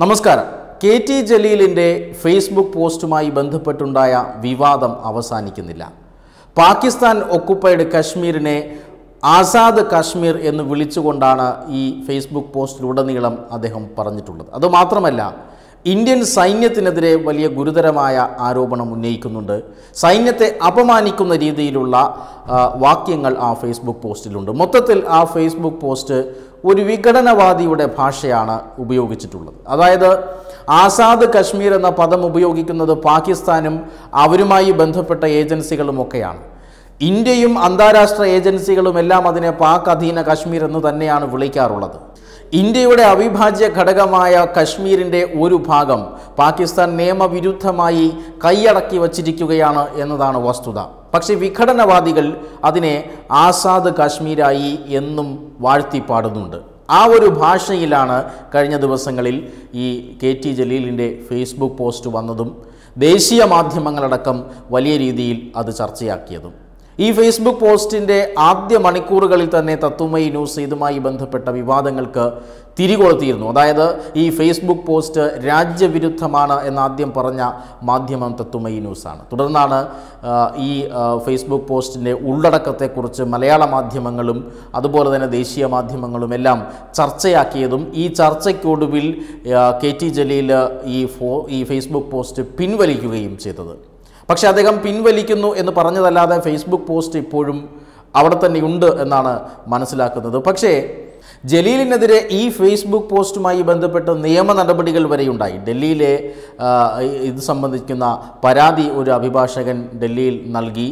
നമസ്കാരം K T ജലീലിൻ്റെ Facebook പോസ്റ്റുമായി ബന്ധപ്പെട്ടുണ്ടായ വിവാദം അവസാനിക്കുന്നില്ല പാകിസ്ഥാൻ ഒക്കുപ്പൈഡ് കശ്മീരിനെ ആസാദ് കാശ്മീർ എന്ന് വിളിച്ചുകൊണ്ടാണ് ഈ ഫേസ്ബുക്ക് പോസ്റ്റിലുടനീളം അദ്ദേഹം പറഞ്ഞിട്ടുള്ളത് അതുമാത്രമല്ല ഇന്ത്യൻ സൈന്യത്തിനെതിരെ വലിയ ഗുരുതരമായ ആരോപണം ഉന്നയിക്കുന്നുണ്ട് സൈന്യത്തെ അപമാനിക്കുന്ന രീതിയിലുള്ള വാക്യങ്ങൾ ആ ഫേസ്ബുക്ക് പോസ്റ്റിലുണ്ട് മൊത്തത്തിൽ ആ ഫേസ്ബുക്ക് പോസ്റ്റ് ഒരു വിഘടനവാദിയുടെ ഭാഷയാണ് ഉപയോഗിച്ചിട്ടുള്ളത് അതായത് ആസാദ് കശ്മീർ എന്ന പദം ഉപയോഗിക്കുന്നത് പാകിസ്ഥാനും അവരുമായി ബന്ധപ്പെട്ട ഏജൻസികളുമൊക്കെയാണ് ഇന്ത്യയും അന്താരാഷ്ട്ര ഏജൻസികളുമെല്ലാം അതിനെ പാക് അധീന കശ്മീർ എന്ന് തന്നെയാണ് വിളിക്കാറുള്ളത് ഇന്ത്യയുടെ അവിഭാജ്യ ഘടകമായ കശ്മീരിൻ്റെ ഒരു ഭാഗം പാകിസ്ഥാൻ നിയമവിരുദ്ധമായി കൈയടക്കി വച്ചിരിക്കുകയാണ് എന്നതാണ് വസ്തുത പക്ഷേ വിഘടനവാദികൾ അതിനെ ആസാദ് കാശ്മീരായി എന്നും വാഴ്ത്തിപ്പാടുന്നുണ്ട് ആ ഒരു ഭാഷയിലാണ് കഴിഞ്ഞ ദിവസങ്ങളിൽ ഈ കെ ടി ജലീലിൻ്റെ ഫേസ്ബുക്ക് പോസ്റ്റ് വന്നതും ദേശീയ മാധ്യമങ്ങളടക്കം വലിയ രീതിയിൽ അത് ചർച്ചയാക്കിയതും ഈ ഫേസ്ബുക്ക് പോസ്റ്റിൻ്റെ ആദ്യ മണിക്കൂറുകളിൽ തന്നെ തത്വമയി ന്യൂസ് ഇതുമായി ബന്ധപ്പെട്ട വിവാദങ്ങൾക്ക് തിരികൊളുത്തിയിരുന്നു അതായത് ഈ ഫേസ്ബുക്ക് പോസ്റ്റ് രാജ്യവിരുദ്ധമാണ് എന്നാദ്യം പറഞ്ഞ മാധ്യമം തത്വമയി ന്യൂസാണ് തുടർന്നാണ് ഈ ഫേസ്ബുക്ക് പോസ്റ്റിൻ്റെ ഉള്ളടക്കത്തെക്കുറിച്ച് മലയാള മാധ്യമങ്ങളും അതുപോലെ തന്നെ ദേശീയ മാധ്യമങ്ങളും എല്ലാം ചർച്ചയാക്കിയതും ഈ ചർച്ചയ്ക്കൊടുവിൽ കെ ടി ജലീൽ ഈ ഫോ ഈ ഫേസ്ബുക്ക് പോസ്റ്റ് പിൻവലിക്കുകയും ചെയ്തത് പക്ഷേ അദ്ദേഹം പിൻവലിക്കുന്നു എന്ന് പറഞ്ഞതല്ലാതെ ഫേസ്ബുക്ക് പോസ്റ്റ് ഇപ്പോഴും അവിടെ തന്നെയുണ്ട് എന്നാണ് മനസ്സിലാക്കുന്നത് പക്ഷേ ജലീലിനെതിരെ ഈ ഫേസ്ബുക്ക് പോസ്റ്റുമായി ബന്ധപ്പെട്ട് നിയമ നടപടികൾ വരെയുണ്ടായി ഡൽഹിയിലെ ഇത് സംബന്ധിക്കുന്ന പരാതി ഒരു അഭിഭാഷകൻ ഡൽഹിയിൽ നൽകി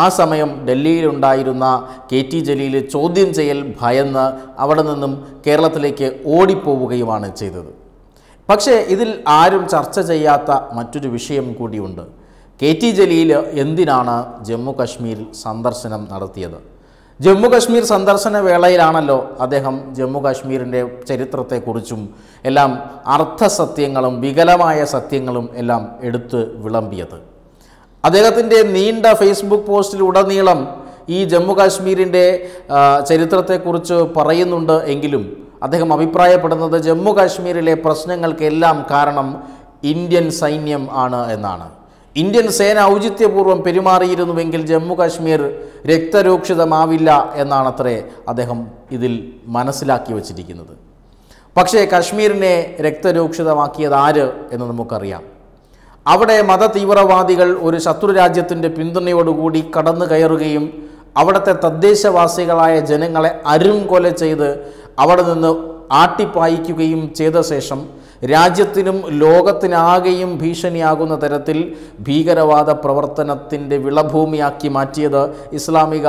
ആ സമയം ഡൽഹിയിലുണ്ടായിരുന്ന കെ ടി ജലീൽ ചോദ്യം ചെയ്യൽ ഭയന്ന് അവിടെ നിന്നും കേരളത്തിലേക്ക് ഓടിപ്പോവുകയുമാണ് ചെയ്തത് പക്ഷേ ഇതിൽ ആരും ചർച്ച ചെയ്യാത്ത മറ്റൊരു വിഷയം കൂടിയുണ്ട് കെ ടി ജലീൽ എന്തിനാണ് ജമ്മു കശ്മീരിൽ സന്ദർശനം നടത്തിയത് ജമ്മു കശ്മീർ സന്ദർശന വേളയിലാണല്ലോ അദ്ദേഹം ജമ്മു കശ്മീരിൻ്റെ ചരിത്രത്തെക്കുറിച്ചും എല്ലാം അർത്ഥസത്യങ്ങളും വികലമായ സത്യങ്ങളും എല്ലാം എടുത്ത് വിളമ്പിയത് അദ്ദേഹത്തിൻ്റെ നീണ്ട ഫേസ്ബുക്ക് പോസ്റ്റിലുടനീളം ഈ ജമ്മു കാശ്മീരിൻ്റെ ചരിത്രത്തെക്കുറിച്ച് പറയുന്നുണ്ട് എങ്കിലും അദ്ദേഹം അഭിപ്രായപ്പെടുന്നത് ജമ്മു കാശ്മീരിലെ പ്രശ്നങ്ങൾക്കെല്ലാം കാരണം ഇന്ത്യൻ സൈന്യം ആണ് എന്നാണ് ഇന്ത്യൻ സേന ഔചിത്യപൂർവ്വം പെരുമാറിയിരുന്നുവെങ്കിൽ ജമ്മു കാശ്മീർ രക്തരൂക്ഷിതമാവില്ല എന്നാണത്രേ അദ്ദേഹം ഇതിൽ മനസ്സിലാക്കി വച്ചിരിക്കുന്നത് പക്ഷേ കാശ്മീരിനെ രക്തരൂക്ഷിതമാക്കിയത് ആര് എന്ന് നമുക്കറിയാം അവിടെ മതതീവ്രവാദികൾ ഒരു ശത്രു രാജ്യത്തിൻ്റെ പിന്തുണയോടുകൂടി കടന്നു കയറുകയും അവിടുത്തെ തദ്ദേശവാസികളായ ജനങ്ങളെ അരും കൊല ചെയ്ത് അവിടെ നിന്ന് ആട്ടിപ്പായിക്കുകയും ചെയ്ത ശേഷം രാജ്യത്തിനും ലോകത്തിനാകെയും ഭീഷണിയാകുന്ന തരത്തിൽ ഭീകരവാദ പ്രവർത്തനത്തിൻ്റെ വിളഭൂമിയാക്കി മാറ്റിയത് ഇസ്ലാമിക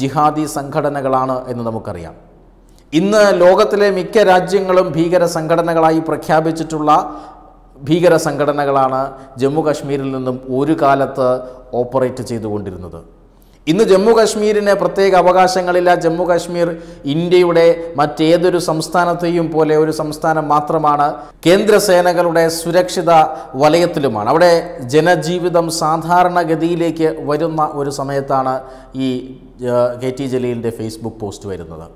ജിഹാദി സംഘടനകളാണ് എന്ന് നമുക്കറിയാം ഇന്ന് ലോകത്തിലെ മിക്ക രാജ്യങ്ങളും ഭീകര സംഘടനകളായി പ്രഖ്യാപിച്ചിട്ടുള്ള ഭീകര സംഘടനകളാണ് ജമ്മു കാശ്മീരിൽ നിന്നും ഒരു കാലത്ത് ഓപ്പറേറ്റ് ചെയ്തുകൊണ്ടിരുന്നത് ഇന്ന് ജമ്മു കാശ്മീരിന് പ്രത്യേക അവകാശങ്ങളില്ല ജമ്മു കാശ്മീർ ഇന്ത്യയുടെ മറ്റേതൊരു സംസ്ഥാനത്തെയും പോലെ ഒരു സംസ്ഥാനം മാത്രമാണ് കേന്ദ്രസേനകളുടെ സുരക്ഷിത വലയത്തിലുമാണ് അവിടെ ജനജീവിതം സാധാരണഗതിയിലേക്ക് വരുന്ന ഒരു സമയത്താണ് ഈ കെ ടി ജലീലിൻ്റെ ഫേസ്ബുക്ക് പോസ്റ്റ് വരുന്നത്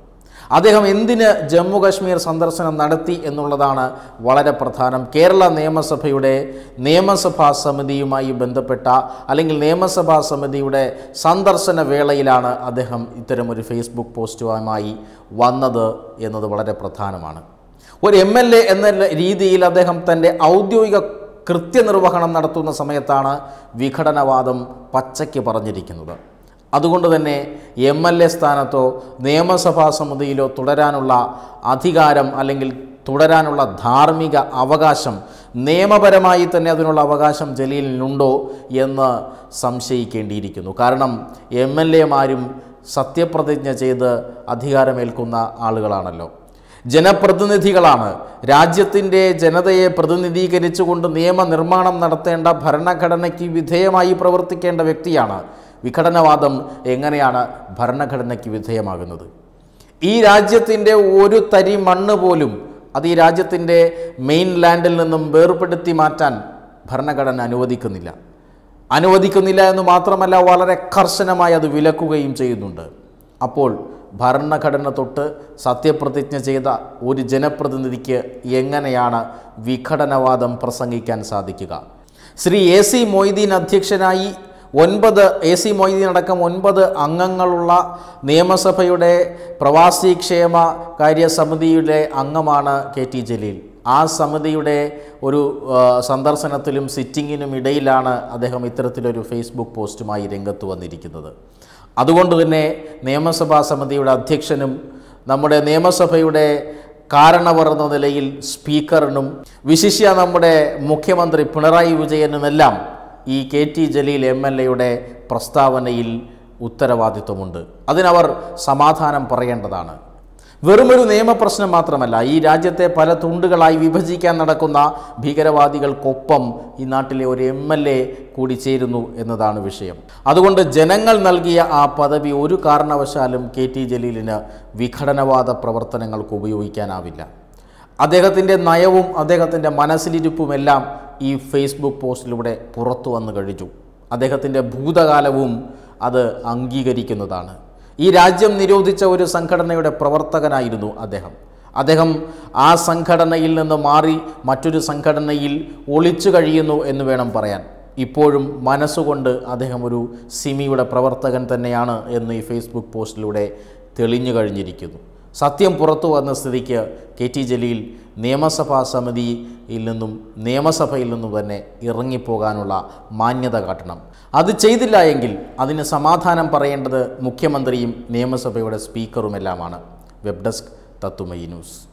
അദ്ദേഹം എന്തിന് ജമ്മു കാശ്മീർ സന്ദർശനം നടത്തി എന്നുള്ളതാണ് വളരെ പ്രധാനം കേരള നിയമസഭയുടെ നിയമസഭാ സമിതിയുമായി ബന്ധപ്പെട്ട അല്ലെങ്കിൽ നിയമസഭാ സമിതിയുടെ സന്ദർശന വേളയിലാണ് അദ്ദേഹം ഇത്തരമൊരു ഫേസ്ബുക്ക് പോസ്റ്റുമായി വന്നത് എന്നത് വളരെ പ്രധാനമാണ് ഒരു എം എൽ എ എന്ന രീതിയിൽ അദ്ദേഹം തൻ്റെ ഔദ്യോഗിക കൃത്യനിർവഹണം നടത്തുന്ന സമയത്താണ് വിഘടനവാദം പച്ചയ്ക്ക് പറഞ്ഞിരിക്കുന്നത് അതുകൊണ്ട് തന്നെ എം എൽ എ സ്ഥാനത്തോ നിയമസഭാ സമിതിയിലോ തുടരാനുള്ള അധികാരം അല്ലെങ്കിൽ തുടരാനുള്ള ധാർമ്മിക അവകാശം നിയമപരമായി തന്നെ അതിനുള്ള അവകാശം ജലീലിനുണ്ടോ എന്ന് സംശയിക്കേണ്ടിയിരിക്കുന്നു കാരണം എം എൽ എമാരും സത്യപ്രതിജ്ഞ ചെയ്ത് അധികാരമേൽക്കുന്ന ആളുകളാണല്ലോ ജനപ്രതിനിധികളാണ് രാജ്യത്തിൻ്റെ ജനതയെ പ്രതിനിധീകരിച്ചുകൊണ്ട് നിയമനിർമ്മാണം നടത്തേണ്ട ഭരണഘടനയ്ക്ക് വിധേയമായി പ്രവർത്തിക്കേണ്ട വ്യക്തിയാണ് വിഘടനവാദം എങ്ങനെയാണ് ഭരണഘടനയ്ക്ക് വിധേയമാകുന്നത് ഈ രാജ്യത്തിൻ്റെ ഒരു തരി മണ്ണ് പോലും അത് ഈ രാജ്യത്തിൻ്റെ മെയിൻ ലാൻഡിൽ നിന്നും വേർപെടുത്തി മാറ്റാൻ ഭരണഘടന അനുവദിക്കുന്നില്ല അനുവദിക്കുന്നില്ല എന്ന് മാത്രമല്ല വളരെ കർശനമായി അത് വിലക്കുകയും ചെയ്യുന്നുണ്ട് അപ്പോൾ ഭരണഘടന തൊട്ട് സത്യപ്രതിജ്ഞ ചെയ്ത ഒരു ജനപ്രതിനിധിക്ക് എങ്ങനെയാണ് വിഘടനവാദം പ്രസംഗിക്കാൻ സാധിക്കുക ശ്രീ എ സി മൊയ്തീൻ അധ്യക്ഷനായി ഒൻപത് എ സി മൊയ്തീൻ അടക്കം ഒൻപത് അംഗങ്ങളുള്ള നിയമസഭയുടെ പ്രവാസി ക്ഷേമ സമിതിയുടെ അംഗമാണ് കെ ടി ജലീൽ ആ സമിതിയുടെ ഒരു സന്ദർശനത്തിലും സിറ്റിങ്ങിനും ഇടയിലാണ് അദ്ദേഹം ഇത്തരത്തിലൊരു ഫേസ്ബുക്ക് പോസ്റ്റുമായി രംഗത്ത് വന്നിരിക്കുന്നത് അതുകൊണ്ട് തന്നെ നിയമസഭാ സമിതിയുടെ അധ്യക്ഷനും നമ്മുടെ നിയമസഭയുടെ കാരണവർ എന്ന നിലയിൽ സ്പീക്കറിനും വിശിഷ്യ നമ്മുടെ മുഖ്യമന്ത്രി പിണറായി വിജയനുമെല്ലാം ഈ K T Jaleel M L എയുടെ പ്രസ്താവനയിൽ ഉത്തരവാദിത്വമുണ്ട് അതിനവർ സമാധാനം പറയേണ്ടതാണ് വെറുമൊരു നിയമപ്രശ്നം മാത്രമല്ല ഈ രാജ്യത്തെ പല തുണ്ടുകളായി വിഭജിക്കാൻ നടക്കുന്ന ഭീകരവാദികൾക്കൊപ്പം ഈ നാട്ടിലെ ഒരു എം എൽ എ കൂടി ചേരുന്നു എന്നതാണ് വിഷയം അതുകൊണ്ട് ജനങ്ങൾ നൽകിയ ആ പദവി ഒരു കാരണവശാലും കെ ടി ജലീലിന് വിഘടനവാദ പ്രവർത്തനങ്ങൾക്ക് ഉപയോഗിക്കാനാവില്ല അദ്ദേഹത്തിൻ്റെ നയവും അദ്ദേഹത്തിൻ്റെ മനസ്സിലിരിപ്പുമെല്ലാം ഈ ഫേസ്ബുക്ക് പോസ്റ്റിലൂടെ പുറത്തു വന്നു കഴിഞ്ഞു അദ്ദേഹത്തിൻ്റെ ഭൂതകാലവും അത് അംഗീകരിക്കുന്നതാണ് ഈ രാജ്യം നിരോധിച്ച ഒരു സംഘടനയുടെ പ്രവർത്തകനായിരുന്നു അദ്ദേഹം അദ്ദേഹം ആ സംഘടനയിൽ നിന്ന് മാറി മറ്റൊരു സംഘടനയിൽ ഒളിച്ചു കഴിയുന്നു എന്ന് വേണം പറയാൻ ഇപ്പോഴും മനസ്സുകൊണ്ട് അദ്ദേഹം ഒരു സിമിയുടെ പ്രവർത്തകൻ തന്നെയാണ് എന്ന് ഈ ഫേസ്ബുക്ക് പോസ്റ്റിലൂടെ തെളിഞ്ഞു കഴിഞ്ഞിരിക്കുന്നു സത്യം പുറത്തു വന്ന സ്ഥിതിക്ക് കെ ടി ജലീൽ നിയമസഭാ സമിതിയിൽ നിന്നും നിയമസഭയിൽ നിന്നും തന്നെ ഇറങ്ങിപ്പോകാനുള്ള മാന്യത കാട്ടണം അത് ചെയ്തില്ല എങ്കിൽ അതിന് സമാധാനം പറയേണ്ടത് മുഖ്യമന്ത്രിയും നിയമസഭയുടെ സ്പീക്കറുമെല്ലാമാണ് വെബ് ഡെസ്ക് തത്തുമയി ന്യൂസ്